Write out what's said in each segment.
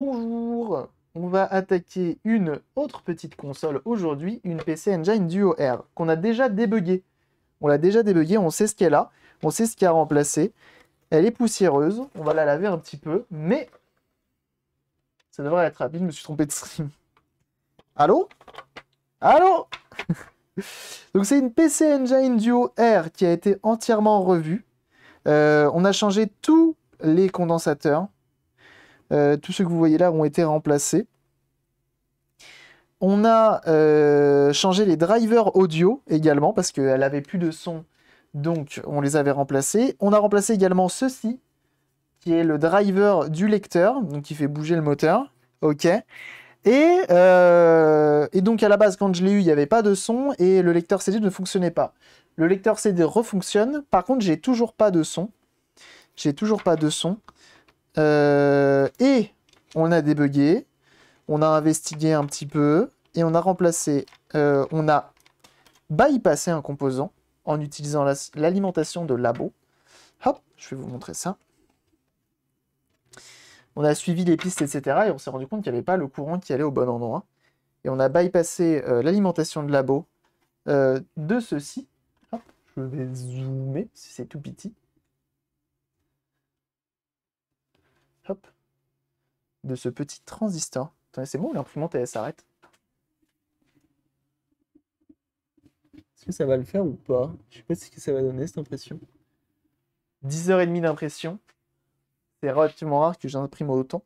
Bonjour On va attaquer une autre petite console aujourd'hui, une PC Engine Duo R, qu'on a déjà débuggée. On l'a déjà débuggée, on sait ce qu'elle a, on sait ce qu'elle a remplacé. Elle est poussiéreuse, on va la laver un petit peu, mais ça devrait être rapide, je me suis trompé de stream. Allô Allô Donc c'est une PC Engine Duo R qui a été entièrement revue. Euh, on a changé tous les condensateurs, euh, tous ceux que vous voyez là ont été remplacés. On a euh, changé les drivers audio également parce qu'elle n'avait plus de son, donc on les avait remplacés. On a remplacé également ceci, qui est le driver du lecteur, donc qui fait bouger le moteur. Ok. Et, euh, et donc à la base, quand je l'ai eu, il n'y avait pas de son et le lecteur CD ne fonctionnait pas. Le lecteur CD refonctionne, par contre, j'ai toujours pas de son. J'ai toujours pas de son. Euh, et on a débugué, on a investigué un petit peu, et on a remplacé, euh, on a bypassé un composant en utilisant l'alimentation de labo. Hop, je vais vous montrer ça. On a suivi les pistes, etc. Et on s'est rendu compte qu'il n'y avait pas le courant qui allait au bon endroit. Et on a bypassé euh, l'alimentation de labo de ceci. Hop, je vais zoomer, c'est tout petit. de ce petit transistor. Attendez, c'est bon, l'imprimante elle s'arrête. Est-ce que ça va le faire ou pas Je sais pas ce que ça va donner cette impression. 10h30 d'impression. C'est relativement rare que j'imprime autant.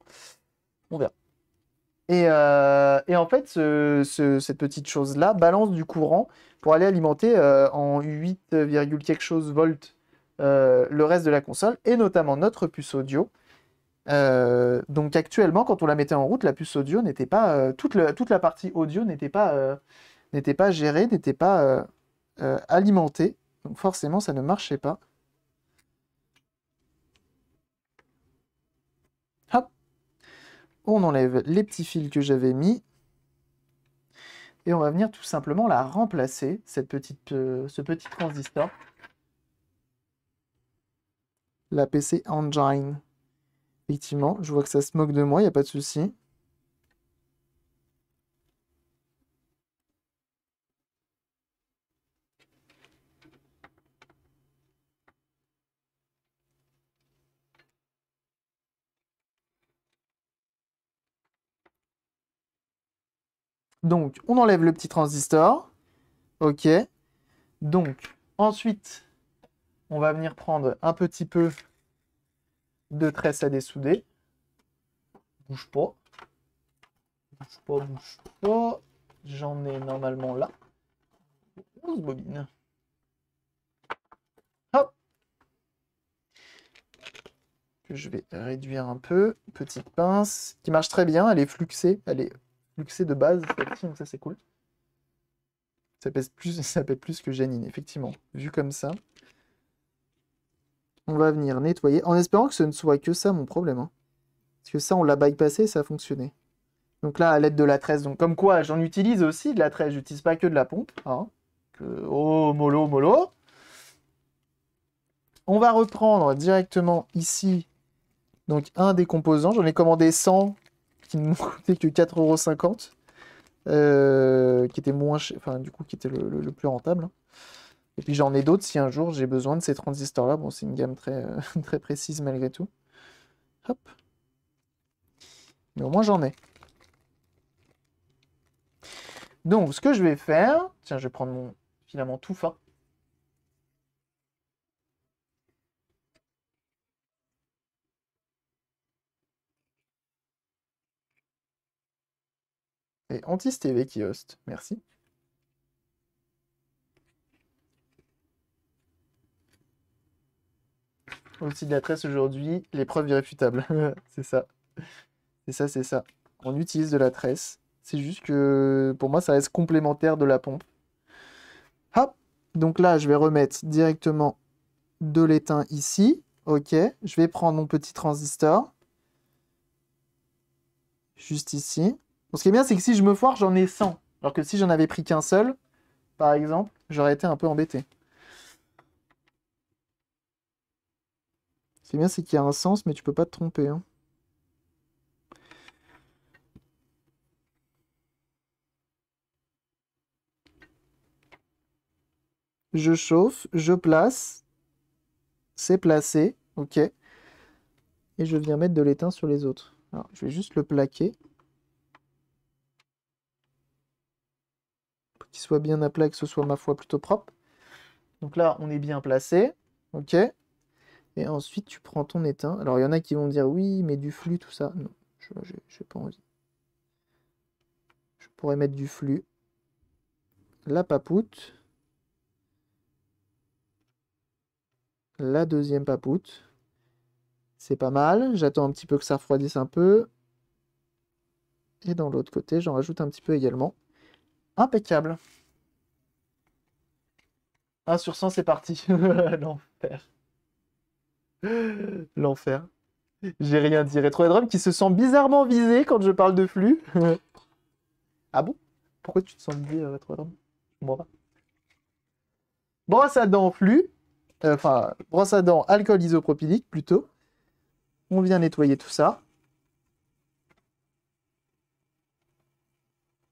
On verra. Et, euh, en fait, cette petite chose-là balance du courant pour aller alimenter euh, en 8, quelque chose volts euh, le reste de la console et notamment notre puce audio euh, donc actuellement, quand on la mettait en route, la puce audio n'était pas euh, toute, la partie audio n'était pas euh, gérée, n'était pas alimentée. Donc forcément, ça ne marchait pas. Hop, on enlève les petits fils que j'avais mis et on va venir tout simplement la remplacer cette petite ce petit transistor. La PC Engine. Effectivement, je vois que ça se moque de moi, il n'y a pas de souci. Donc, on enlève le petit transistor. OK. Donc, ensuite, on va venir prendre un petit peu deux tresses à dessouder. Bouge pas. Bouge pas, bouge pas. J'en ai normalement là. 11 bobine. Hop. Que je vais réduire un peu. Petite pince qui marche très bien. Elle est fluxée. Elle est fluxée de base, donc ça c'est cool. Ça pèse plus, ça pèse plus que Janine, effectivement. Vu comme ça. On va venir nettoyer, en espérant que ce ne soit que ça mon problème. Hein. Parce que ça, on l'a bypassé, ça a fonctionné. Donc là, à l'aide de la tresse, donc comme quoi, j'en utilise aussi de la tresse, j'utilise pas que de la pompe. Hein. Oh, mollo, mollo. On va reprendre directement ici, donc un des composants. J'en ai commandé 100, qui ne m'ont coûté que 4,50 euros. Euh, qui était moins cher, enfin du coup qui était le plus rentable. Hein. Et puis j'en ai d'autres si un jour j'ai besoin de ces transistors-là. Bon, c'est une gamme très, euh, très précise malgré tout. Hop. Mais au moins j'en ai. Donc ce que je vais faire, tiens, je vais prendre mon filament tout fin. Et anti-stv qui host, merci. utilise de la tresse aujourd'hui, l'épreuve irréfutable, c'est ça. C'est ça, c'est ça. On utilise de la tresse. C'est juste que pour moi, ça reste complémentaire de la pompe. Hop Donc là, je vais remettre directement de l'étain ici. Ok. Je vais prendre mon petit transistor. Juste ici. ce qui est bien, c'est que si je me foire, j'en ai 100. Alors que si j'en avais pris qu'un seul, par exemple, j'aurais été un peu embêté. Ce qui est bien, c'est qu'il y a un sens, mais tu peux pas te tromper. Hein. Je chauffe, je place, c'est placé, ok. Et je viens mettre de l'étain sur les autres. je vais juste le plaquer. Pour qu'il soit bien à plat que ce soit, ma foi, plutôt propre. Donc là, on est bien placé, ok. Et ensuite, tu prends ton étain. Alors, il y en a qui vont dire oui, mais du flux, tout ça. Non, je n'ai pas envie. Je pourrais mettre du flux. La papoute. La deuxième papoute. C'est pas mal. J'attends un petit peu que ça refroidisse un peu. Et dans l'autre côté, j'en rajoute un petit peu également. Impeccable. 1 sur 100, c'est parti. L'enfer. L'enfer. J'ai rien dit. Rétro qui se sent bizarrement visé quand je parle de flux. ah bon Pourquoi tu te sens visé, Rétro Bon, va. Brosse à dents flux. Euh, enfin, brosse à dents alcool isopropylique plutôt. On vient nettoyer tout ça.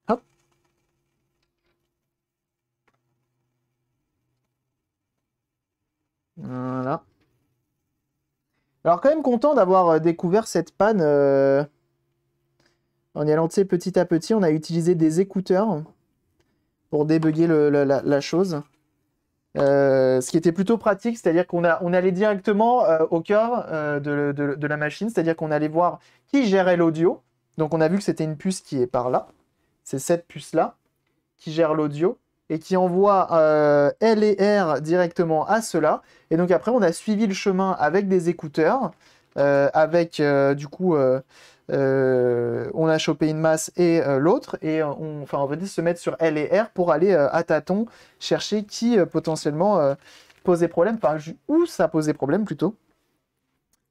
Hop. Voilà. Alors quand même content d'avoir euh, découvert cette panne euh, en y allant petit à petit. On a utilisé des écouteurs pour débugger la, chose. Euh, ce qui était plutôt pratique, c'est-à-dire qu'on on allait directement au cœur de, la machine, c'est-à-dire qu'on allait voir qui gérait l'audio. Donc on a vu que c'était une puce qui est par là, c'est cette puce-là qui gère l'audio et qui envoie euh, L et R directement à cela. Et donc après, on a suivi le chemin avec des écouteurs, euh, avec euh, du coup, on a chopé une masse et l'autre, et on, enfin, on dire se mettre sur L et R pour aller à tâtons chercher qui potentiellement posait problème, enfin, où ça posait problème plutôt.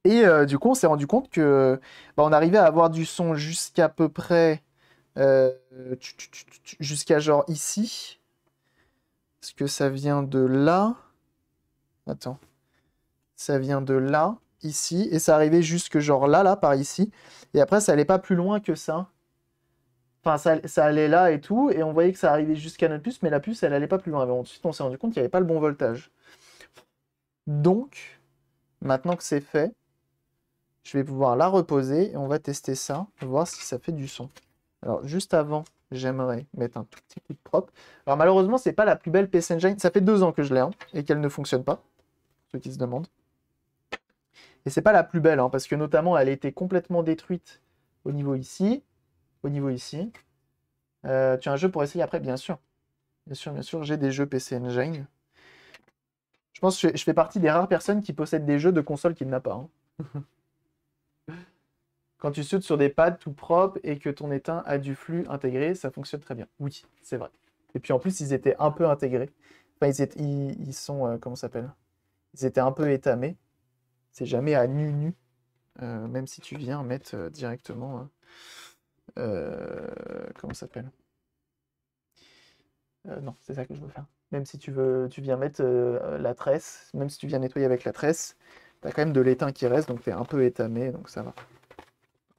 Et du coup, on s'est rendu compte que bah, on arrivait à avoir du son jusqu'à peu près. jusqu'à genre ici. Est-ce que ça vient de là Attends. Ça vient de là, ici, et ça arrivait jusque genre là, là, par ici. Et après, ça allait pas plus loin que ça. Enfin, ça, allait là et tout, et on voyait que ça arrivait jusqu'à notre puce, mais la puce, elle allait pas plus loin. Et ensuite, on s'est rendu compte qu'il n'y avait pas le bon voltage. Donc, maintenant que c'est fait, je vais pouvoir la reposer et on va tester ça, voir si ça fait du son. Alors, juste avant J'aimerais mettre un tout petit peu de propre. Alors malheureusement, c'est pas la plus belle PC Engine. Ça fait deux ans que je l'ai hein, et qu'elle ne fonctionne pas. Ceux qui se demandent. Et c'est pas la plus belle, hein, parce que notamment, elle a été complètement détruite au niveau ici, au niveau ici. Euh, tu as un jeu pour essayer après, bien sûr. Bien sûr, bien sûr, j'ai des jeux PC Engine. Je pense que je fais partie des rares personnes qui possèdent des jeux de console qu'il n'a pas. Hein. Quand tu sautes sur des pads tout propres et que ton étain a du flux intégré, ça fonctionne très bien. Oui, c'est vrai. Et puis en plus, ils étaient un peu intégrés. Enfin, ils, étaient, sont, euh, comment s'appelle Ils étaient un peu étamés. C'est jamais à nu nu, euh, même si tu viens mettre euh, directement, comment ça s'appelle Non, c'est ça que je veux faire. Même si tu veux, tu viens mettre la tresse, même si tu viens nettoyer avec la tresse, tu as quand même de l'étain qui reste, donc es un peu étamé, donc ça va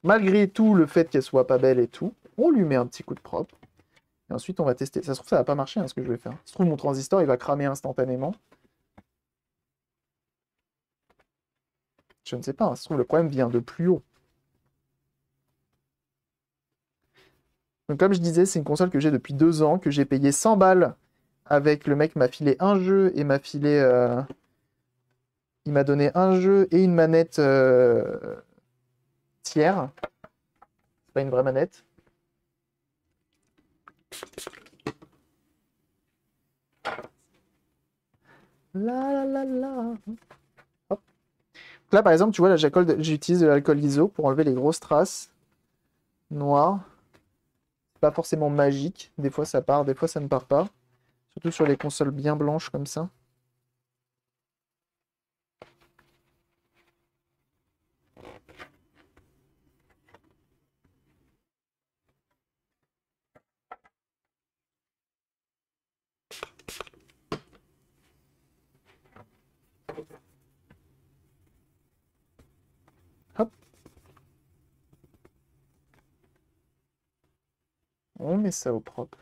malgré tout le fait qu'elle soit pas belle et tout, on lui met un petit coup de propre. Et ensuite, on va tester. Ça se trouve, ça va pas marcher, hein, ce que je vais faire. Ça se trouve, mon transistor, il va cramer instantanément. Je ne sais pas. Hein, ça se trouve, le problème vient de plus haut. Donc, comme je disais, c'est une console que j'ai depuis deux ans, que j'ai payé 100 balles avec le mec m'a filé un jeu et m'a filé... Euh, il m'a donné un jeu et une manette... Euh, tiers. C'est pas une vraie manette. La la la la. Là, par exemple, tu vois, j'utilise de l'alcool iso pour enlever les grosses traces noires. Pas forcément magique. Des fois, ça part, des fois, ça ne part pas. Surtout sur les consoles bien blanches comme ça. On met ça au propre.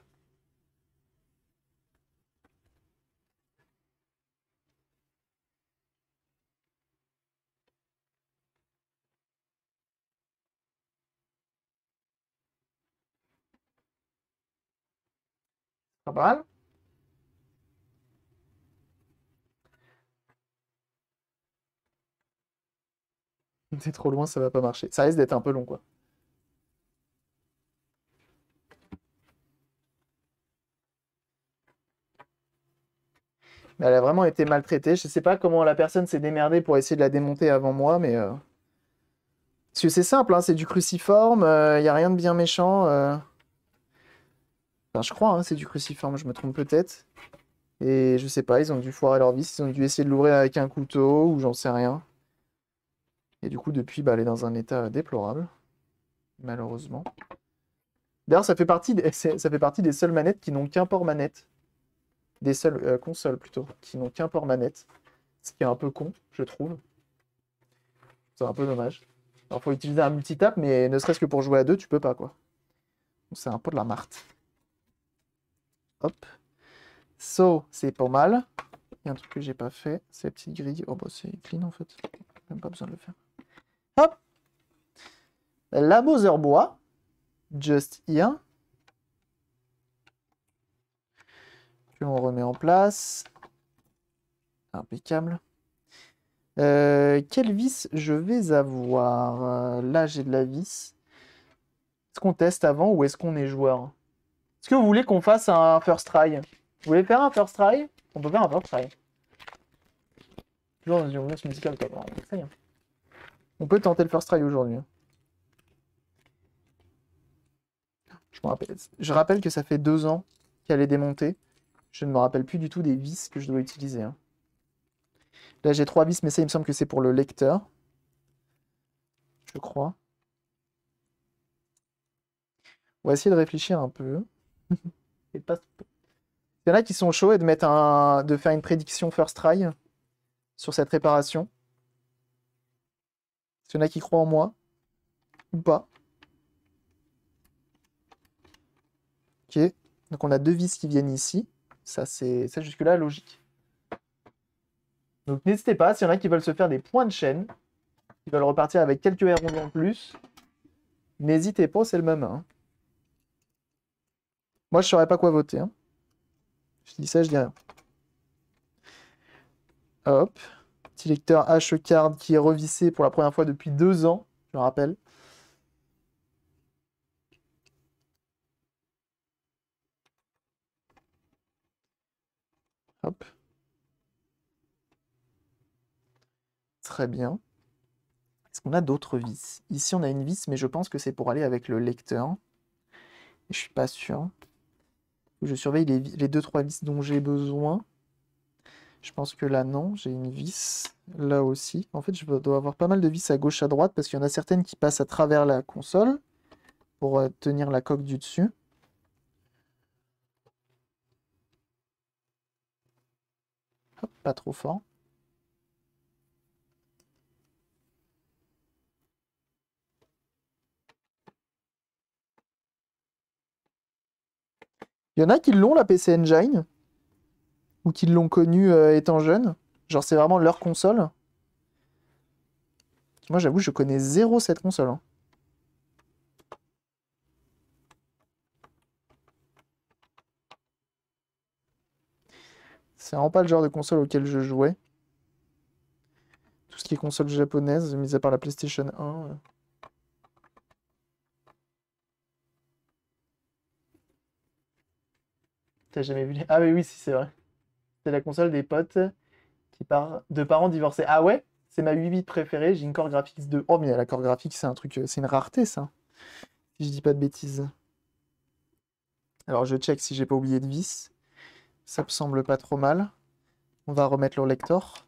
C'est trop loin, ça va pas marcher. Ça risque d'être un peu long, quoi. Mais elle a vraiment été maltraitée. Je ne sais pas comment la personne s'est démerdée pour essayer de la démonter avant moi, mais. Euh, parce que c'est simple, hein, c'est du cruciforme, il euh, n'y a rien de bien méchant. Euh. je crois, hein, c'est du cruciforme, je me trompe peut-être. Et je sais pas, ils ont dû foirer leur vis, ils ont dû essayer de l'ouvrir avec un couteau ou j'en sais rien. Et du coup, depuis, bah, elle est dans un état déplorable, malheureusement. D'ailleurs, ça, fait partie ça fait partie des seules manettes qui n'ont qu'un port manette des seules euh, consoles plutôt, qui n'ont qu'un port manette, ce qui est un peu con, je trouve. C'est un peu dommage. Alors, faut utiliser un multitap, mais ne serait-ce que pour jouer à deux, tu peux pas, quoi. C'est un peu de la marte. Hop. So, c'est pas mal. Il y a un truc que j'ai pas fait, c'est la petite grille. Oh, bah, c'est clean, en fait. Même pas besoin de le faire. Hop La bois. Just here. on remet en place. Impeccable. Euh, quelle vis je vais avoir euh, Là, j'ai de la vis. Est-ce qu'on teste avant ou est-ce qu'on est joueur Est-ce que vous voulez qu'on fasse un first try Vous voulez faire un first try On peut faire un first try. On peut tenter le first try aujourd'hui. Hein. Je, je rappelle que ça fait deux ans qu'elle est démontée. Je ne me rappelle plus du tout des vis que je dois utiliser. Hein. Là, j'ai trois vis, mais ça, il me semble que c'est pour le lecteur. Je crois. On va essayer de réfléchir un peu. Il y en a qui sont chauds et de, mettre un... de faire une prédiction first try sur cette réparation. Il y en a qui croient en moi. Ou pas. Ok. Donc on a deux vis qui viennent ici. Ça, c'est jusque-là logique. Donc n'hésitez pas, s'il y en a qui veulent se faire des points de chaîne, qui veulent repartir avec quelques r en plus, n'hésitez pas, c'est le même. Hein. Moi, je ne saurais pas quoi voter. Hein. Je dis ça, je dis rien. Hop. Petit lecteur H-Card qui est revissé pour la première fois depuis deux ans, je le rappelle. Très bien. Est-ce qu'on a d'autres vis Ici, on a une vis, mais je pense que c'est pour aller avec le lecteur. Je suis pas sûr. Je surveille les, les deux, trois vis dont j'ai besoin. Je pense que là, non, j'ai une vis. Là aussi. En fait, je dois avoir pas mal de vis à gauche, à droite, parce qu'il y en a certaines qui passent à travers la console pour euh, tenir la coque du dessus. pas trop fort. Il y en a qui l'ont la PC Engine ou qui l'ont connue euh, étant jeune. Genre c'est vraiment leur console. Moi j'avoue je connais zéro cette console. Hein. C'est vraiment pas le genre de console auquel je jouais. Tout ce qui est console japonaise, mis à part la PlayStation 1. Euh. T'as jamais vu les... Ah oui, oui, si, c'est vrai. C'est la console des potes qui part de parents divorcés. Ah ouais C'est ma 8 bit préférée, j'ai une Core Graphics 2. Oh mais la Core Graphics, c'est un truc... Euh, c'est une rareté, ça. Si je dis pas de bêtises. Alors je check si j'ai pas oublié de vis. Ça me semble pas trop mal. On va remettre le lector.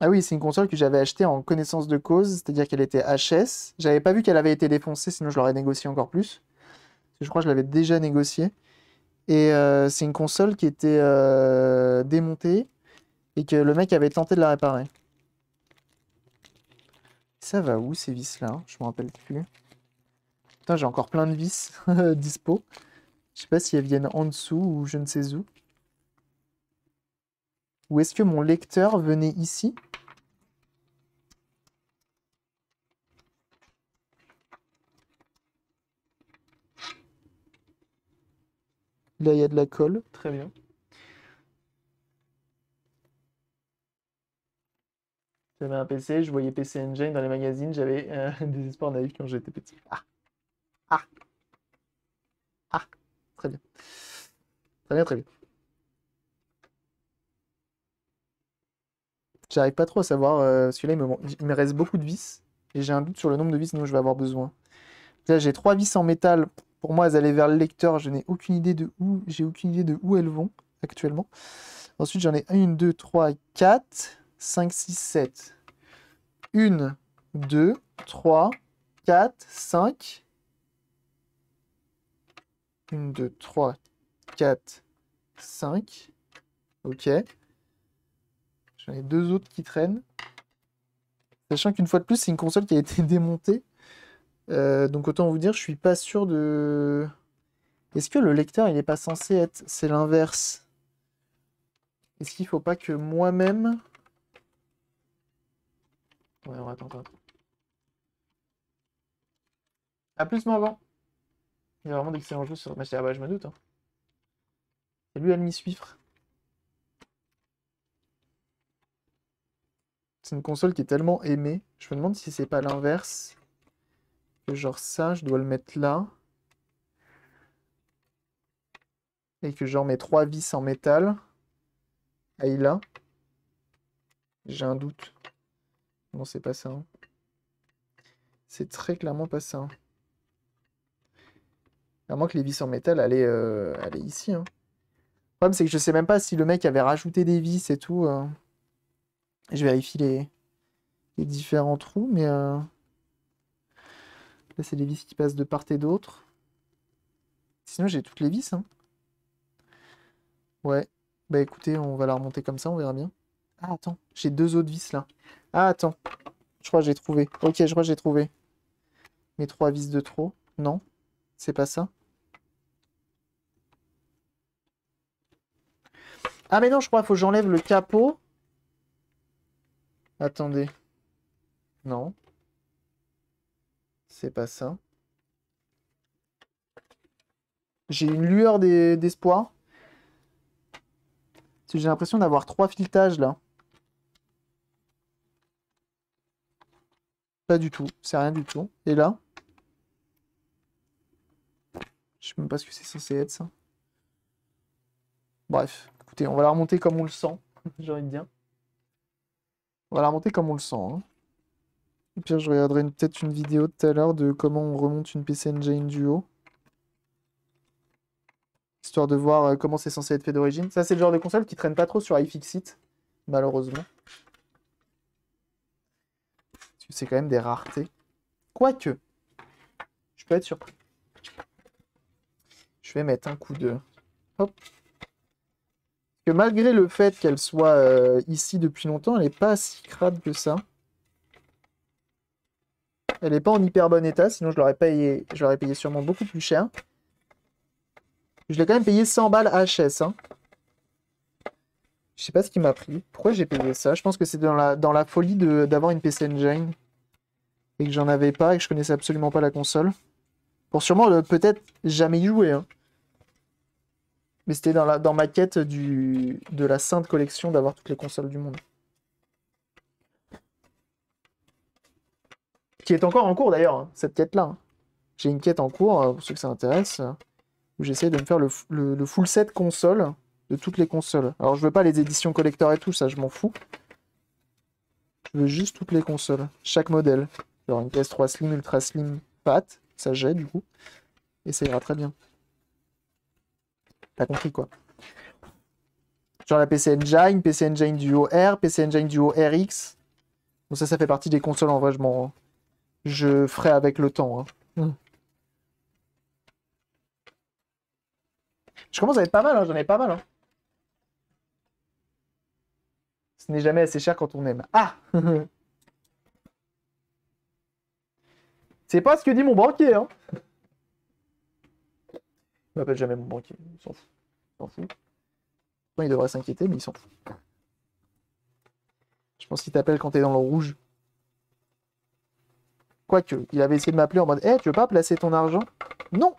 Ah oui, c'est une console que j'avais achetée en connaissance de cause, c'est-à-dire qu'elle était HS. J'avais pas vu qu'elle avait été défoncée, sinon je l'aurais négocié encore plus. Je crois que je l'avais déjà négociée. Et euh, c'est une console qui était euh, démontée et que le mec avait tenté de la réparer. Ça va où ces vis-là Je me rappelle plus. Putain, j'ai encore plein de vis dispo. Je sais pas si elles viennent en dessous ou je ne sais où. Ou est-ce que mon lecteur venait ici Là, il y a de la colle. Très bien. J'avais un PC, je voyais PC Engine dans les magazines, j'avais euh, des espoirs naïfs quand j'étais petit. Ah Ah Ah Très bien. Très bien, très bien. J'arrive pas trop à savoir, euh, celui-là il me, reste beaucoup de vis, et j'ai un doute sur le nombre de vis dont je vais avoir besoin. Là j'ai trois vis en métal, pour moi, elles allaient vers le lecteur. Je n'ai aucune idée de où, j'ai aucune idée de où elles vont actuellement. Ensuite, j'en ai 1, 2, 3, 4, 5, 6, 7. 1, 2, 3, 4, 5. 1, 2, 3, 4, 5. Ok. J'en ai deux autres qui traînent. Sachant qu'une fois de plus, c'est une console qui a été démontée. Euh, donc autant vous dire, je suis pas sûr de... Est-ce que le lecteur, il n'est pas censé être... C'est l'inverse. Est-ce qu'il faut pas que moi-même... Ouais, on va attendre. A plus, mon avant. Il y a vraiment d'excellents jeux sur... Ah bah, je me doute. Et hein. lui, elle m'y suivre. C'est une console qui est tellement aimée. Je me demande si c'est pas l'inverse genre ça, je dois le mettre là. Et que genre mes trois vis en métal aillent là. J'ai un doute. Non, c'est pas ça. Hein. C'est très clairement pas ça. Hein. À moins que les vis en métal allaient, euh, ici. Hein. Le problème, c'est que je sais même pas si le mec avait rajouté des vis et tout. Euh. Je vérifie les, les différents trous, mais... Euh, c'est les vis qui passent de part et d'autre. Sinon, j'ai toutes les vis. Hein. Ouais. Bah écoutez, on va la remonter comme ça, on verra bien. Ah, attends, j'ai deux autres vis là. Ah, attends. Je crois que j'ai trouvé. Ok, je crois que j'ai trouvé. Mes trois vis de trop. Non, c'est pas ça. Ah mais non, je crois qu'il faut que j'enlève le capot. Attendez. Non. C'est pas ça. J'ai une lueur d'espoir. J'ai l'impression d'avoir trois filetages là. Pas du tout, c'est rien du tout. Et là Je sais même pas ce que c'est censé être ça. Bref, écoutez, on va la remonter comme on le sent, j'ai envie de dire. On va la remonter comme on le sent. Hein. Au pire, je regarderai peut-être une vidéo tout à l'heure de comment on remonte une PC Engine Duo. Histoire de voir euh, comment c'est censé être fait d'origine. Ça, c'est le genre de console qui traîne pas trop sur iFixit, malheureusement. Parce que c'est quand même des raretés. Quoique, je peux être surpris. Je vais mettre un coup de... Hop que malgré le fait qu'elle soit euh, ici depuis longtemps, elle n'est pas si crade que ça. Elle n'est pas en hyper bon état, sinon je l'aurais payé, payé sûrement beaucoup plus cher. Je l'ai quand même payé 100 balles HS. Hein. Je sais pas ce qui m'a pris. Pourquoi j'ai payé ça Je pense que c'est dans la, dans la folie d'avoir une PC Engine. Et que j'en avais pas et que je connaissais absolument pas la console. Pour sûrement euh, peut-être jamais y jouer. Hein. Mais c'était dans, ma quête de la sainte collection d'avoir toutes les consoles du monde. est encore en cours d'ailleurs, hein, cette quête-là. Hein. J'ai une quête en cours, hein, pour ceux que ça intéresse, euh, où j'essaie de me faire le, full set console de toutes les consoles. Alors je veux pas les éditions collector et tout, ça je m'en fous. Je veux juste toutes les consoles, chaque modèle. Genre une PS3 Slim, Ultra Slim, patte ça jette du coup. Et ça ira très bien. T'as compris quoi Genre la PC Engine, PC Engine Duo R, PC Engine Duo RX. Donc ça ça fait partie des consoles en vrai, je m'en... Je ferai avec le temps. Hein. Hmm. Je commence à être pas mal, hein, j'en ai pas mal. Hein. Ce n'est jamais assez cher quand on aime. Ah C'est pas ce que dit mon banquier. Il m'appelle jamais mon banquier, il s'en fout. Il s'en Il devrait s'inquiéter, mais il s'en fout. Je pense qu'il t'appelle quand t'es dans le rouge. Quoique, il avait essayé de m'appeler en mode Eh, tu veux pas placer ton argent Non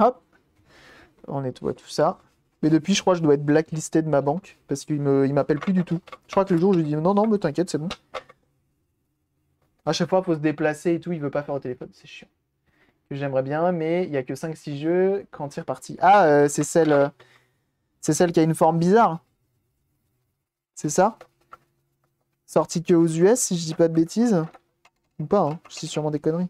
Hop, on nettoie tout ça. Mais depuis, je crois que je dois être blacklisté de ma banque parce qu'il ne il m'appelle plus du tout. Je crois que le jour où je lui dis non, non, mais t'inquiète, c'est bon. À chaque fois, il faut se déplacer et tout, il veut pas faire au téléphone, c'est chiant. J'aimerais bien, mais il n'y a que 5-6 jeux quand il reparti. Ah, euh, c'est celle, euh, c'est celle qui a une forme bizarre. C'est ça Sorti que aux US, si je dis pas de bêtises. Ou pas, hein. je dis sûrement des conneries.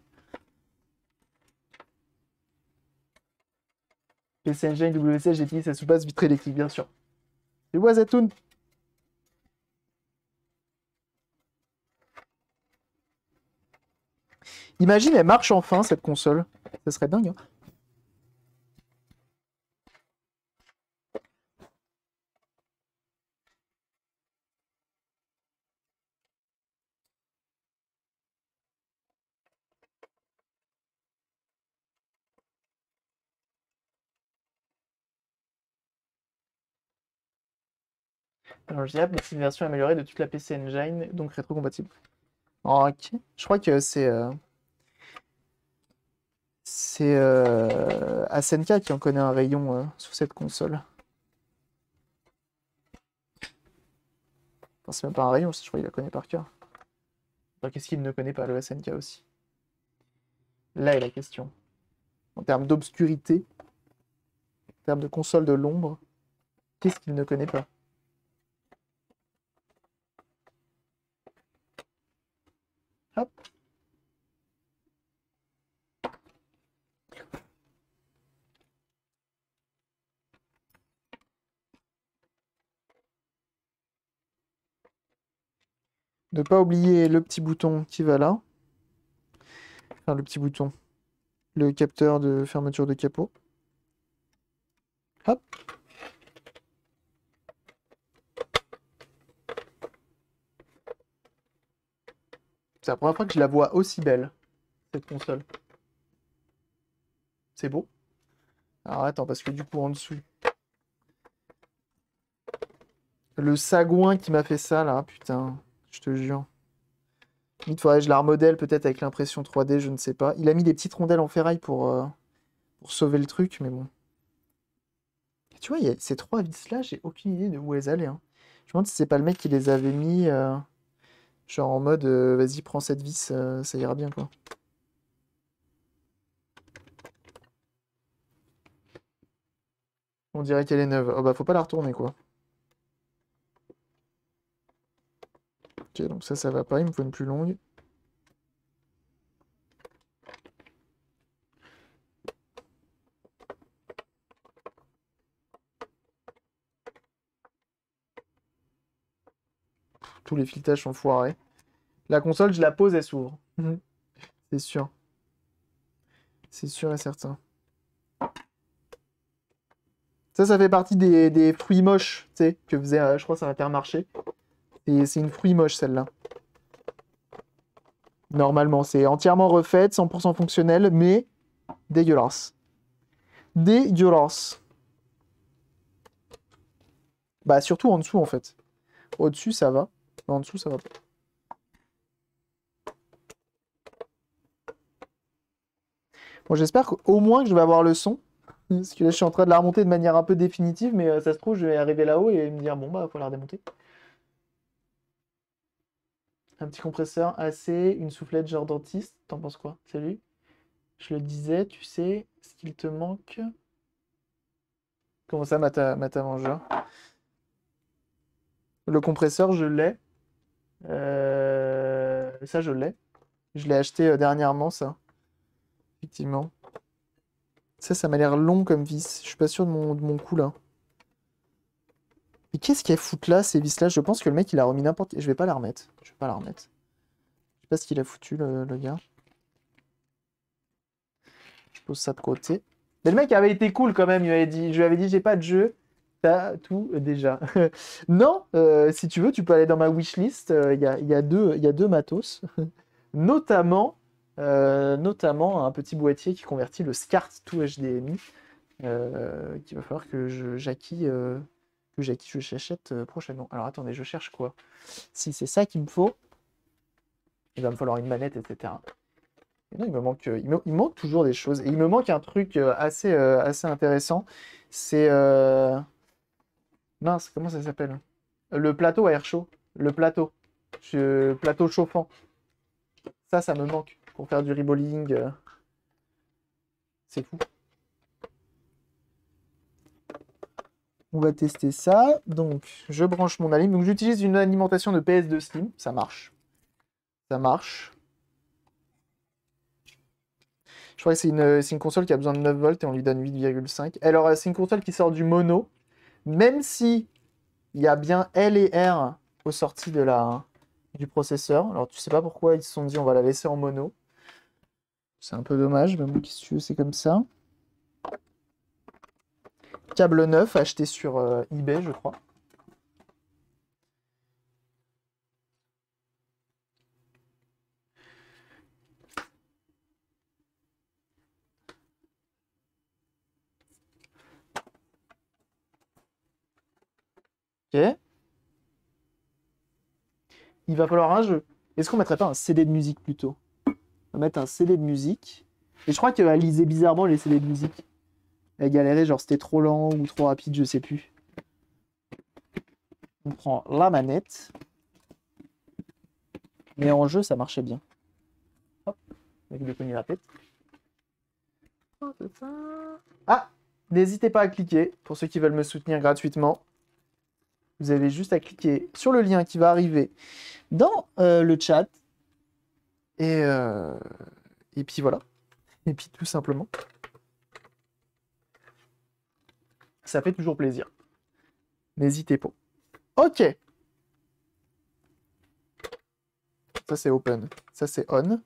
PC Engine, WC, GTI, ça sous-passe, vitre électrique, bien sûr. Je vois, Zatoun Imagine, elle marche enfin, cette console. Ça serait dingue. Hein c'est une version améliorée de toute la PC Engine, donc rétro-compatible. Ok, je crois que c'est. Euh, c'est euh... SNK qui en connaît un rayon sous euh, sur cette console. Enfin, c'est même pas un rayon, je crois qu'il la connaît par cœur. quest ce qu'il ne connaît pas le SNK aussi Là est la question. En termes d'obscurité, en termes de console de l'ombre, qu'est-ce qu'il ne connaît pas Ne pas oublier le petit bouton qui va là. le petit bouton. Le capteur de fermeture de capot. Hop. C'est la première fois que je la vois aussi belle, cette console. C'est beau. Alors attends, parce que du coup, en dessous. Le sagouin qui m'a fait ça, là, putain, je te jure. Il faudrait que je la remodèle peut-être avec l'impression 3D, je ne sais pas. Il a mis des petites rondelles en ferraille pour, euh, pour sauver le truc, mais bon. tu vois, y a ces trois vis-là, j'ai aucune idée de où elles allaient. Hein. Je me demande si c'est pas le mec qui les avait mis... Euh, Genre en mode, euh, vas-y, prends cette vis, euh, ça ira bien, quoi. On dirait qu'elle est neuve. Oh bah, faut pas la retourner, quoi. Ok, donc ça, ça va pas, il me faut une plus longue. tous les filetages sont foirés. La console, je la pose, et s'ouvre. Mhm. C'est sûr. C'est sûr et certain. Ça, ça fait partie des, fruits moches, tu sais, que faisait, euh, je crois, c'est Intermarché. Et c'est une fruit moche, celle-là. Normalement, c'est entièrement refaite, 100% fonctionnelle, mais dégueulasse. Dégueulasse. Bah, surtout en dessous, en fait. Au-dessus, ça va. Bah, en dessous, ça va pas. Bon, j'espère qu'au moins que je vais avoir le son. Parce que là, je suis en train de la remonter de manière un peu définitive, mais euh, ça se trouve, je vais arriver là-haut et me dire, bon, bah, faut la redémonter. Un petit compresseur assez... une soufflette genre dentiste. T'en penses quoi Salut. Je le disais, tu sais ce qu'il te manque. Comment ça, Mata, Mata Le compresseur, je l'ai. Euh, ça, je l'ai. Je l'ai acheté euh, dernièrement, ça. Effectivement. Ça, ça m'a l'air long comme vis. Je suis pas sûr de mon, de coup, là. Mais qu'est-ce a foutu là, ces vis-là Je pense que le mec, il a remis n'importe... Je vais pas la remettre. Je vais pas la remettre. Je sais pas ce qu'il a foutu, le, gars. Je pose ça de côté. Mais le mec avait été cool, quand même. Il avait dit... Je lui avais dit, j'ai pas de jeu t'as tout euh, déjà. non, euh, si tu veux, tu peux aller dans ma wishlist. Euh, il y, a, deux matos, notamment, un petit boîtier qui convertit le SCART tout HDMI, qu'il va falloir que j'acquis. que j'achète prochainement. Alors attendez, je cherche quoi Si c'est ça qu'il me faut, il va me falloir une manette, etc. non, il me manque, toujours des choses. Et il me manque un truc assez intéressant. C'est Mince, comment ça s'appelle Le plateau à air chaud. Le plateau. Plateau chauffant. Ça, ça me manque pour faire du rebowling. Euh. C'est fou. On va tester ça. Donc, je branche mon alim. Donc, j'utilise une alimentation de PS2 Slim. Ça marche. Ça marche. Je crois que c'est une, une, console qui a besoin de 9 volts et on lui donne 8,5. Alors, euh, c'est une console qui sort du mono même si il y a bien L et R aux sorties de la, du processeur. Alors tu sais pas pourquoi ils se sont dit on va la laisser en mono. C'est un peu dommage, mais bon, qu'est-ce que tu veux, c'est comme ça. Câble neuf acheté sur euh, eBay, je crois. Ok Il va falloir un jeu. Est-ce qu'on mettrait pas un CD de musique plutôt On va mettre un CD de musique. Et je crois qu'elle lisait bizarrement les CD de musique. Elle galérait, genre c'était trop lent ou trop rapide, je sais plus. On prend la manette. Mais en jeu, ça marchait bien. Hop, avec le premier la tête. Oh, ah N'hésitez pas à cliquer pour ceux qui veulent me soutenir gratuitement. Vous avez juste à cliquer sur le lien qui va arriver dans euh, le chat. Et, euh, et puis voilà. Et puis tout simplement. Ça fait toujours plaisir. N'hésitez pas. Ok. Ça c'est open. Ça c'est on.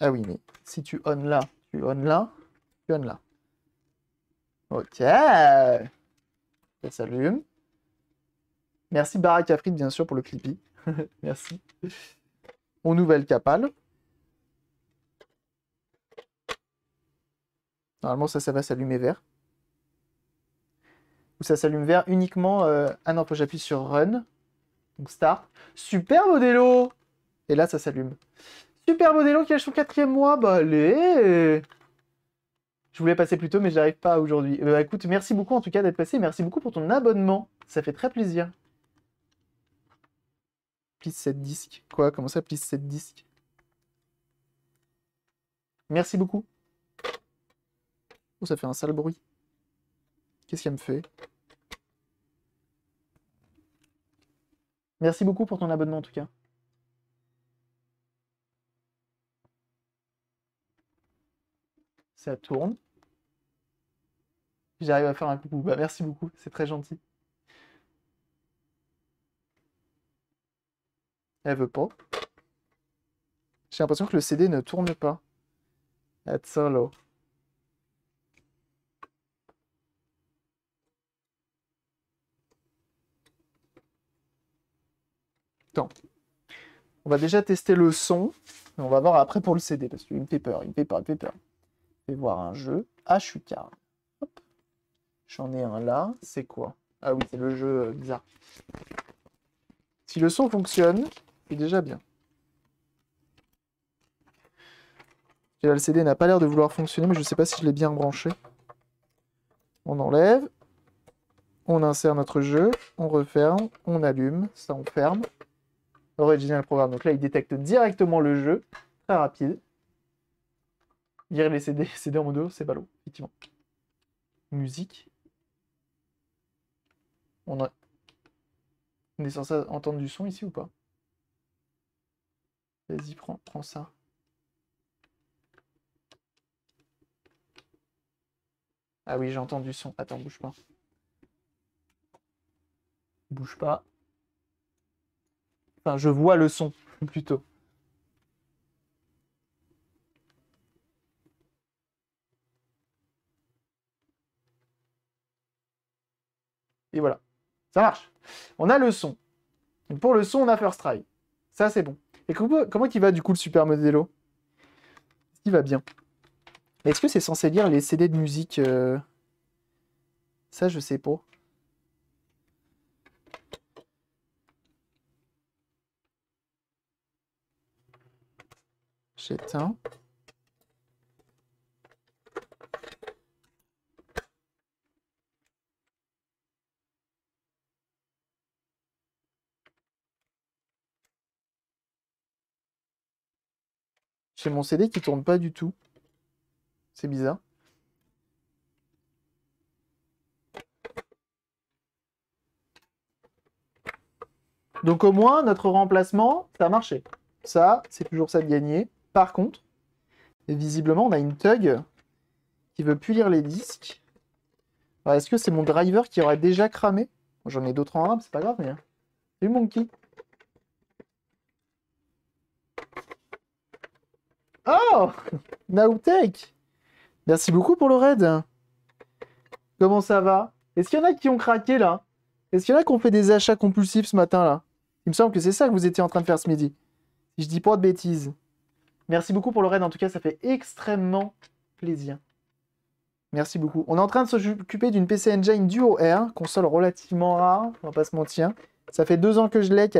Ah oui, mais si tu on là, tu on là, tu on là. Ok. Ça s'allume. Merci Barak Afrit, bien sûr, pour le clippy. Merci. On nouvelle Capal. Normalement, ça, ça va s'allumer vert. Ou ça s'allume vert uniquement... Ah euh, non, j'appuie sur Run. Donc Start. Super Modelo Et là, ça s'allume. Super Modelo qui a son quatrième mois. Bah allez je voulais passer plus tôt, mais j'arrive pas aujourd'hui. Euh, bah, écoute, merci beaucoup en tout cas d'être passé. Merci beaucoup pour ton abonnement. Ça fait très plaisir. 7 disques. Quoi Comment ça, please 7 disques Merci beaucoup. Oh, ça fait un sale bruit. Qu'est-ce qu'elle me fait Merci beaucoup pour ton abonnement en tout cas. Ça tourne. J'arrive à faire un coucou. Bah, merci beaucoup, c'est très gentil. Elle veut pas. J'ai l'impression que le CD ne tourne pas. That's solo. Attends. On va déjà tester le son. on va voir après pour le CD, parce qu'il me fait peur, il me fait peur, il me fait peur. Je vais voir un jeu. Ah, je suis carré. J'en ai un là. C'est quoi Ah oui, c'est le jeu euh, bizarre. Si le son fonctionne, c'est déjà bien. le CD n'a pas l'air de vouloir fonctionner, mais je ne sais pas si je l'ai bien branché. On enlève. On insère notre jeu. On referme. On allume. Ça, on ferme. Original programme. Donc là, il détecte directement le jeu. Très rapide. Lire les CD, CD en mode, c'est ballot, effectivement. Musique. On a... On est censé entendre du son ici ou pas Vas-y, prends, ça. Ah oui, j'entends du son. Attends, bouge pas. Bouge pas. Enfin, je vois le son, plutôt. Et voilà. Ça marche. On a le son. pour le son, on a First Try. Ça, c'est bon. Et comment, il va du coup le Super Modello Il va bien. Est-ce que c'est censé lire les CD de musique euh Ça, je sais pas. J'éteins. mon CD qui tourne pas du tout. C'est bizarre. Donc au moins, notre remplacement, ça a marché. Ça, c'est toujours ça de gagner. Par contre, visiblement, on a une tug qui veut plus lire les disques. Est-ce que c'est mon driver qui aurait déjà cramé J'en ai d'autres en arabe, c'est pas grave, mais... Hein. mon Monkey Oh Nowtech Merci beaucoup pour le raid. Comment ça va Est-ce qu'il y en a qui ont craqué là Est-ce qu'il y en a qui ont fait des achats compulsifs ce matin là Il me semble que c'est ça que vous étiez en train de faire ce midi. Si je dis pas de bêtises. Merci beaucoup pour le raid, en tout cas ça fait extrêmement plaisir. Merci beaucoup. On est en train de s'occuper d'une PC Engine Duo R, console relativement rare, on va pas se mentir. Ça fait deux ans que je l'ai, qu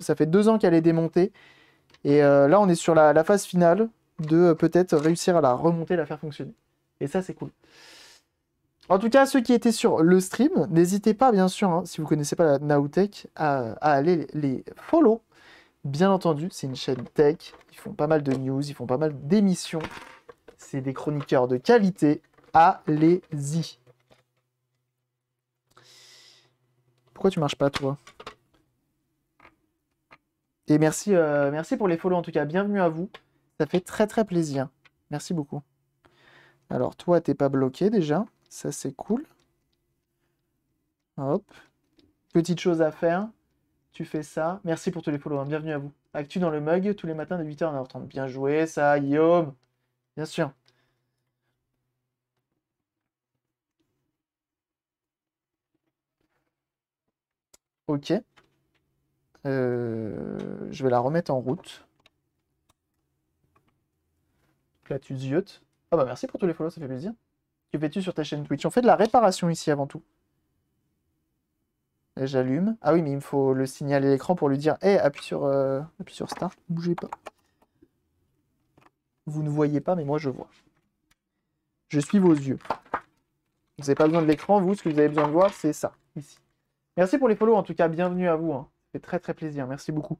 ça fait deux ans qu'elle est démontée. Et euh, là on est sur la phase finale de euh, peut-être réussir à la remonter, la faire fonctionner. Et ça, c'est cool. En tout cas, ceux qui étaient sur le stream, n'hésitez pas, bien sûr, hein, si vous ne connaissez pas la Nowtech, à, aller les follow. Bien entendu, c'est une chaîne tech. Ils font pas mal de news, ils font pas mal d'émissions. C'est des chroniqueurs de qualité. Allez-y. Pourquoi tu marches pas, toi Et merci, euh, merci pour les follow, en tout cas. Bienvenue à vous. Ça fait très très plaisir. Merci beaucoup. Alors toi, t'es pas bloqué déjà. Ça, c'est cool. Hop. Petite chose à faire. Tu fais ça. Merci pour tous les followers. Bienvenue à vous. Actu dans le mug tous les matins de 8h à 9 30 Bien joué, ça, Guillaume. Bien sûr. Ok. Euh, je vais la remettre en route. Ah bah merci pour tous les follow, ça fait plaisir. Que fais-tu sur ta chaîne Twitch On fait de la réparation ici avant tout. j'allume. Ah oui, mais il me faut le signaler l'écran pour lui dire Hé, appuie, sur, euh, appuie sur Start, bougez pas. Vous ne voyez pas, mais moi je vois. Je suis vos yeux. Vous n'avez pas besoin de l'écran, vous, ce que vous avez besoin de voir, c'est ça, ici. Merci pour les follow, en tout cas, bienvenue à vous. Hein. Ça fait très très plaisir, merci beaucoup.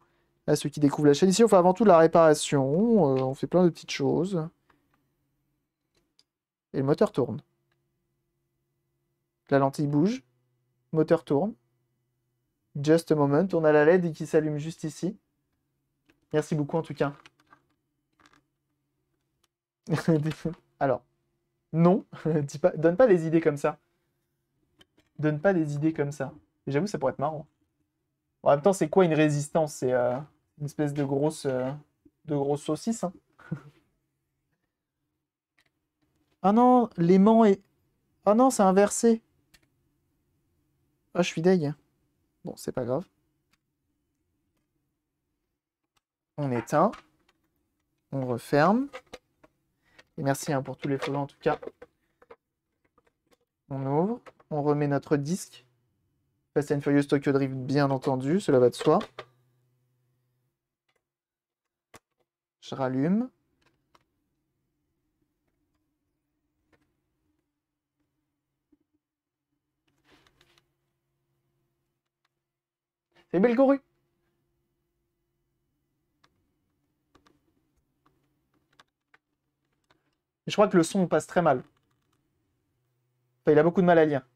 À ceux qui découvrent la chaîne ici, on fait avant tout de la réparation, euh, on fait plein de petites choses et le moteur tourne. La lentille bouge, moteur tourne. Just a moment, on a la LED qui s'allume juste ici. Merci beaucoup en tout cas. Alors, non, pas, donne pas des idées comme ça. Donne pas des idées comme ça. J'avoue, ça pourrait être marrant. En même temps, c'est quoi une résistance C'est euh, une espèce de grosse, euh, de grosse saucisse. Hein. Ah non, l'aimant est... Ah non, c'est inversé. Ah, je suis deg. Bon, c'est pas grave. On éteint. On referme. Et merci hein, pour tous les follow en tout cas. On ouvre. On remet notre disque. Fast and Furious Tokyo Drift, bien entendu, cela va de soi. Je rallume. les Je crois que le son passe très mal. il a beaucoup de mal à lire.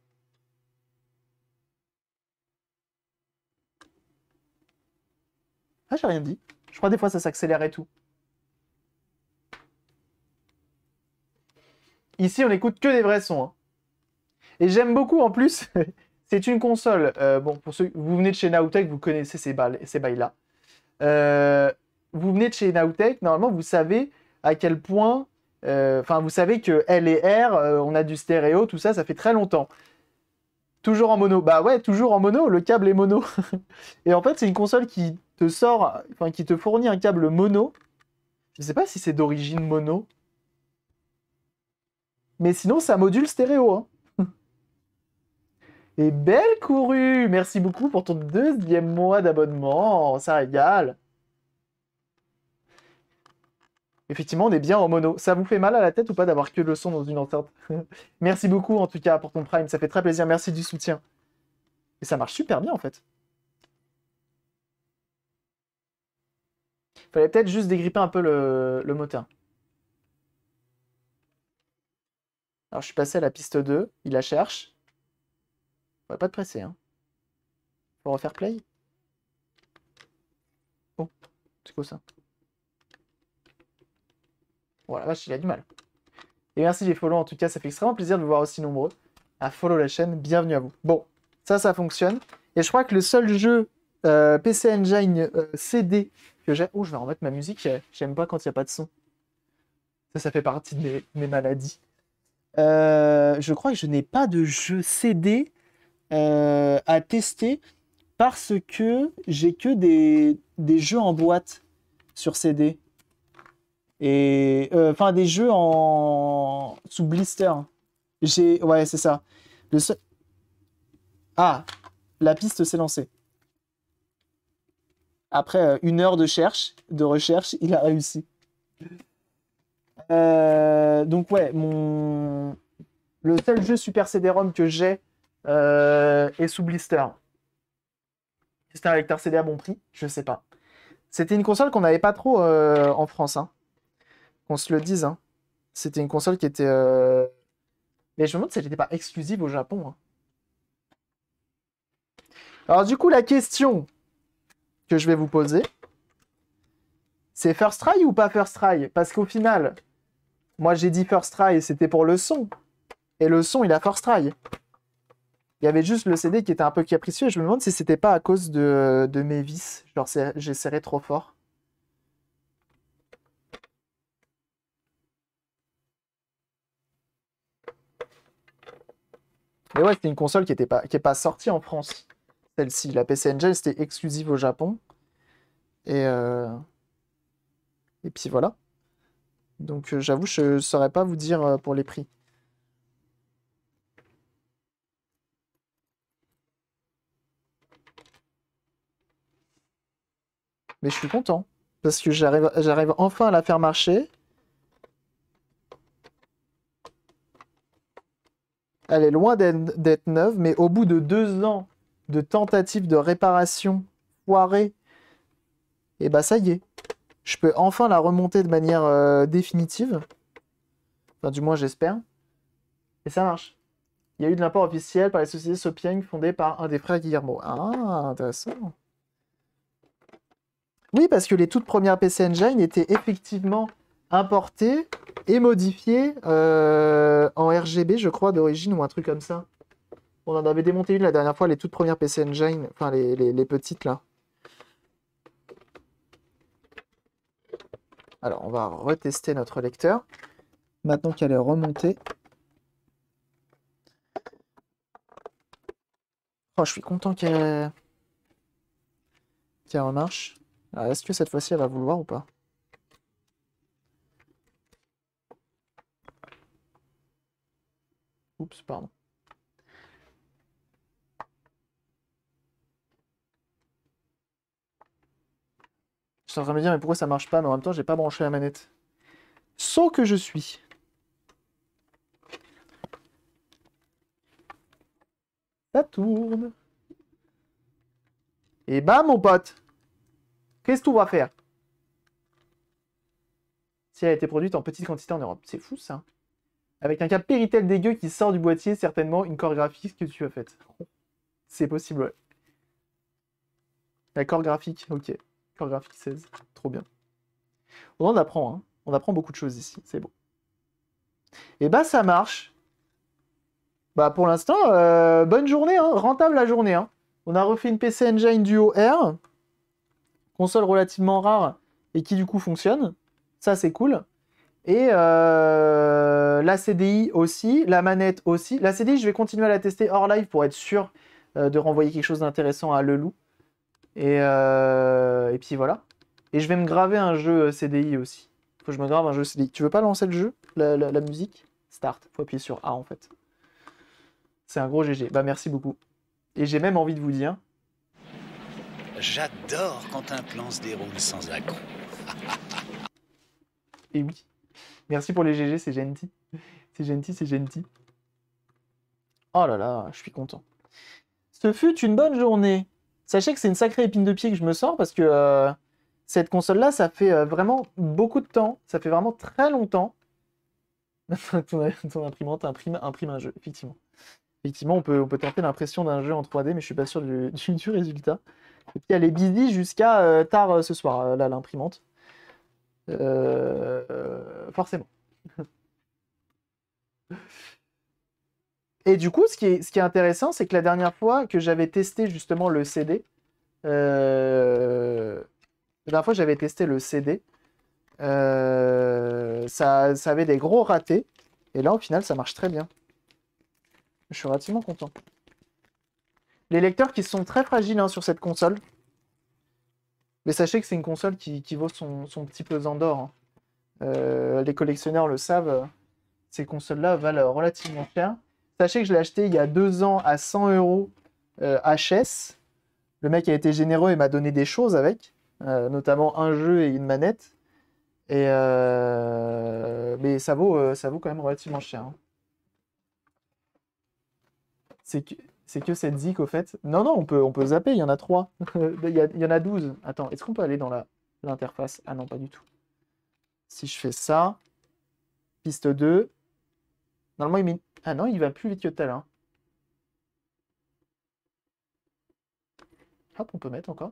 Ah, j'ai rien dit. Je crois des fois ça s'accélère et tout. Ici, on n'écoute que des vrais sons. Hein. Et j'aime beaucoup en plus C'est une console. Euh, bon, pour ceux vous venez de chez Nautech, vous connaissez ces, ces bails-là. Euh, vous venez de chez Nautech, normalement, vous savez à quel point. Euh, enfin, vous savez que L et R, on a du stéréo, tout ça, ça fait très longtemps. Toujours en mono. Bah ouais, toujours en mono. Le câble est mono. et en fait, c'est une console qui te sort, enfin, qui te fournit un câble mono. Je ne sais pas si c'est d'origine mono. Mais sinon, ça module stéréo. Hein. Et belle courue Merci beaucoup pour ton deuxième mois d'abonnement, ça régale Effectivement, on est bien en mono. Ça vous fait mal à la tête ou pas d'avoir que le son dans une enceinte Merci beaucoup en tout cas pour ton prime, ça fait très plaisir, merci du soutien. Et ça marche super bien en fait. Fallait peut-être juste dégripper un peu le, le moteur. Alors je suis passé à la piste 2, il la cherche. On va pas te presser. Hein. Faut refaire play Oh, c'est quoi ça Voilà, oh vache, il a du mal. Et merci les follow, en tout cas, ça fait extrêmement plaisir de vous voir aussi nombreux à follow la chaîne. Bienvenue à vous. Bon, ça, ça fonctionne. Et je crois que le seul jeu euh, PC Engine euh, CD que j'ai... Oh, je vais remettre ma musique. Euh, j'aime pas quand il n'y a pas de son. Ça, ça fait partie de mes, maladies. je crois que je n'ai pas de jeu CD euh, à tester parce que j'ai que des, des, jeux en boîte sur CD. Et euh, enfin, des jeux en sous blister. J'ai ouais, c'est ça. Le Ah, la piste s'est lancée. Après euh, une heure de cherche, de recherche, il a réussi. donc ouais, mon le seul jeu Super CD-ROM que j'ai euh, et sous blister. C'était un lecteur CD à bon prix, je sais pas. C'était une console qu'on n'avait pas trop euh, en France, hein. qu'on se le dise. Hein. C'était une console qui était. Euh, mais je me demande si elle n'était pas exclusive au Japon. Hein. Alors, du coup, la question que je vais vous poser, c'est first try ou pas first try Parce qu'au final, moi j'ai dit first try, c'était pour le son. Et le son, il a first try. Il y avait juste le CD qui était un peu capricieux. Et je me demande si c'était pas à cause de, mes vis. Genre, j'ai serré trop fort. Mais ouais, c'était une console qui n'est pas, pas sortie en France, celle-ci. La PC Engine, c'était exclusive au Japon. Et, euh, Et puis voilà. Donc euh, j'avoue, je ne saurais pas vous dire euh, pour les prix. Mais je suis content. Parce que j'arrive enfin à la faire marcher. Elle est loin d'être neuve, mais au bout de deux ans de tentatives de réparation foirées, et eh bah ben, ça y est. Je peux enfin la remonter de manière euh, définitive. Enfin, du moins, j'espère. Et ça marche. Il y a eu de l'import officiel par les sociétés Sopieng, fondée par un des frères Guillermo. Ah, intéressant. Oui, parce que les toutes premières PC Engine étaient effectivement importées et modifiées euh, en RGB, je crois, d'origine ou un truc comme ça. On en avait démonté une la dernière fois, les toutes premières PC Engine, enfin les, petites là. Alors, on va retester notre lecteur. Maintenant qu'elle est remontée. Oh, je suis content qu'elle en remarche. Ah, est-ce que cette fois-ci, elle va vouloir ou pas Oups, pardon. Je suis en train de me dire, mais pourquoi ça marche pas Mais en même temps, j'ai pas branché la manette. Sauf que je suis. Ça tourne. Et bah mon pote Qu'est-ce qu'on va faire Si elle a été produite en petite quantité en Europe. C'est fou ça. Avec un cap péritel dégueu qui sort du boîtier, certainement une graphique que tu as faite. C'est possible, ouais. La core graphique, ok. Core graphique 16, trop bien. On en apprend, hein. On apprend beaucoup de choses ici, c'est bon. Et bah ça marche. Bah pour l'instant, euh, bonne journée, hein. rentable la journée. Hein. On a refait une PC Engine Duo R console relativement rare et qui du coup fonctionne. Ça, c'est cool. Et euh, la CDI aussi, la manette aussi. La CDI, je vais continuer à la tester hors live pour être sûr euh, de renvoyer quelque chose d'intéressant à Leloup. Et, euh, et puis voilà. Et je vais me graver un jeu CDI aussi. Faut que je me grave un jeu CDI. Tu veux pas lancer le jeu la, la musique Start. Faut appuyer sur A en fait. C'est un gros GG. Bah merci beaucoup. Et j'ai même envie de vous dire J'adore quand un plan se déroule sans accro. Et oui. Merci pour les GG, c'est gentil. C'est gentil, c'est gentil. Oh là là, je suis content. Ce fut une bonne journée. Sachez que c'est une sacrée épine de pied que je me sors parce que euh, cette console-là, ça fait euh, vraiment beaucoup de temps. Ça fait vraiment très longtemps. ton, imprimante imprime, un jeu, effectivement. Effectivement, on peut, tenter l'impression d'un jeu en 3D, mais je suis pas sûr du résultat. Et puis elle est busy jusqu'à euh, tard euh, ce soir, euh, là, l'imprimante. forcément. Et du coup, ce qui est, intéressant, c'est que la dernière fois que j'avais testé justement le CD, la dernière fois j'avais testé le CD, ça, ça, avait des gros ratés. Et là, au final, ça marche très bien. Je suis relativement content. Les lecteurs qui sont très fragiles hein, sur cette console. Mais sachez que c'est une console qui, vaut son, petit pesant d'or. Hein. Euh, les collectionneurs le savent, ces consoles-là valent relativement cher. Sachez que je l'ai acheté il y a deux ans à 100 euros HS. Euh, le mec a été généreux et m'a donné des choses avec, euh, notamment un jeu et une manette. Et mais ça vaut, ça vaut quand même relativement cher. Hein. C'est que c'est que cette zik, au fait. Non, non, on peut, on peut zapper, il y en a trois. il, y en a 12. Attends, est-ce qu'on peut aller dans l'interface Ah non, pas du tout. Si je fais ça, piste 2. Normalement, il met... Ah non, il va plus vite que tel hein. Hop, on peut mettre encore.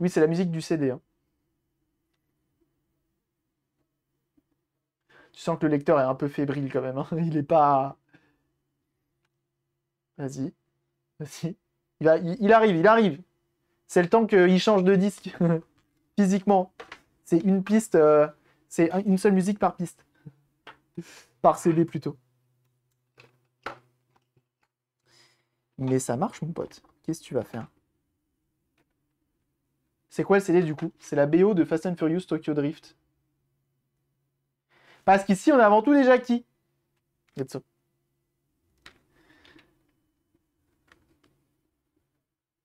Oui, c'est la musique du CD. Hein. Je sens que le lecteur est un peu fébrile quand même. Hein. Il est pas. Vas-y. Vas-y. Il, il, arrive, il arrive. C'est le temps qu'il change de disque physiquement. C'est une piste. Euh, c'est une seule musique par piste. par CD plutôt. Mais ça marche, mon pote. Qu'est-ce que tu vas faire C'est quoi le CD du coup C'est la BO de Fast and Furious Tokyo Drift. Parce qu'ici, on a avant tout déjà qui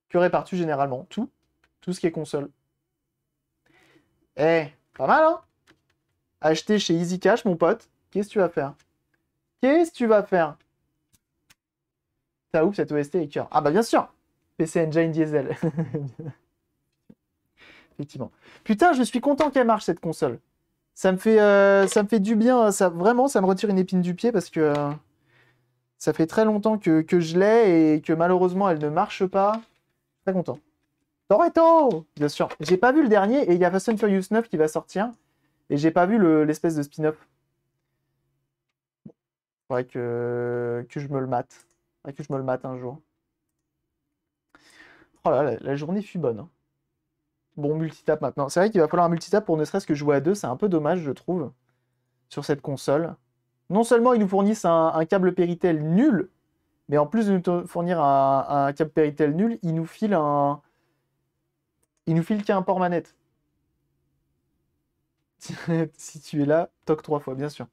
Que répartis généralement Tout. Tout ce qui est console. Eh, pas mal, hein Acheter chez Easy Cash, mon pote. Qu'est-ce que tu vas faire Qu'est-ce que tu vas faire T'as où cette OST et cœur Ah bah bien sûr PC Engine Diesel. Effectivement. Putain, je suis content qu'elle marche cette console ça me fait, euh, ça me fait du bien. Hein. Ça, vraiment, ça me retire une épine du pied parce que euh, ça fait très longtemps que, je l'ai et que malheureusement elle ne marche pas. Très content. Toretto Bien sûr. J'ai pas vu le dernier et il y a Fast and Furious 9 qui va sortir. Et j'ai pas vu l'espèce de spin-off. Faudrait que, que je me le mate. Faudrait que je me le mate un jour. Oh là, la, la journée fut bonne. Hein bon multitap maintenant. C'est vrai qu'il va falloir un multitap pour ne serait-ce que jouer à deux, c'est un peu dommage, je trouve, sur cette console. Non seulement ils nous fournissent un, câble Péritel nul, mais en plus de nous fournir un, câble Péritel nul, ils nous filent un. Ils nous filent qu'un port manette. si tu es là, toc trois fois, bien sûr.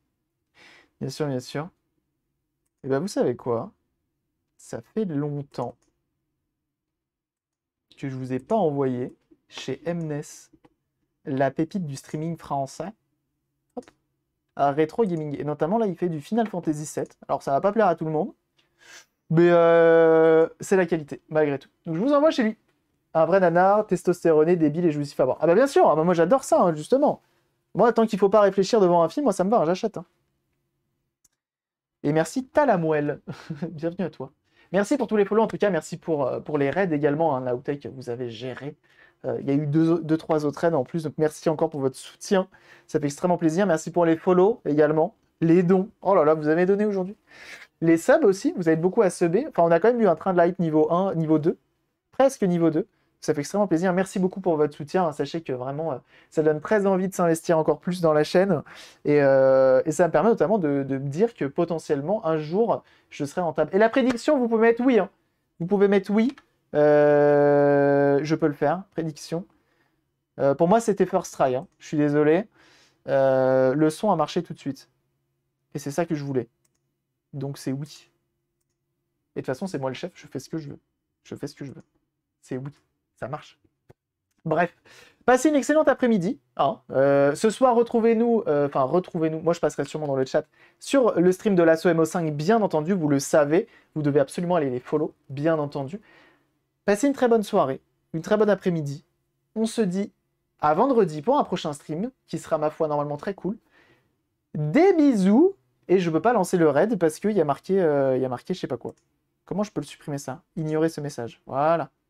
Bien sûr, bien sûr. Et eh ben vous savez quoi Ça fait longtemps que je ne vous ai pas envoyé chez Mnes, la pépite du streaming français. Hop. Rétro gaming. Et notamment, là, il fait du Final Fantasy VII. Alors, ça va pas plaire à tout le monde. Mais euh, c'est la qualité, malgré tout. Donc, je vous envoie chez lui. Un vrai nanar, testostéroné, débile et jouissif à Ah, bah, bien sûr. Hein. Bah, moi, j'adore ça, hein, justement. Moi, tant qu'il ne faut pas réfléchir devant un film, moi, ça me va, hein, j'achète. Et merci Talamuel. Bienvenue à toi. Merci pour tous les polos, en tout cas, merci pour, euh, pour les raids également, la outtake que vous avez géré. Euh, il y a eu deux, deux, trois autres aides en plus. Donc merci encore pour votre soutien. Ça fait extrêmement plaisir. Merci pour les follow également. Les dons. Oh là là, vous avez donné aujourd'hui. Les subs aussi, vous avez beaucoup à subber. Enfin, on a quand même eu un train de light niveau 1, niveau 2. Presque niveau 2. Ça fait extrêmement plaisir. Merci beaucoup pour votre soutien. Hein, sachez que vraiment, euh, ça donne très envie de s'investir encore plus dans la chaîne. Et, euh, ça me permet notamment de, me dire que potentiellement, un jour, je serai rentable. Et la prédiction, vous pouvez mettre oui. Hein. Vous pouvez mettre oui. Euh, je peux le faire, prédiction. Euh, pour moi, c'était first try, hein. je suis désolé. Euh, le son a marché tout de suite. Et c'est ça que je voulais. Donc c'est oui. Et de toute façon, c'est moi le chef, je fais ce que je veux. Je fais ce que je veux. C'est oui, ça marche. Bref, passez une excellente après-midi. Hein. ce soir, retrouvez-nous, enfin retrouvez-nous, moi je passerai sûrement dans le chat, sur le stream de l'asso MO5, bien entendu, vous le savez, vous devez absolument aller les follow, bien entendu. Passez une très bonne soirée, une très bonne après-midi. On se dit à vendredi pour un prochain stream, qui sera ma foi normalement très cool. Des bisous et je peux pas lancer le raid parce qu'il y a marqué, euh, y a marqué je sais pas quoi. Comment je peux le supprimer ça Ignorer ce message. Voilà.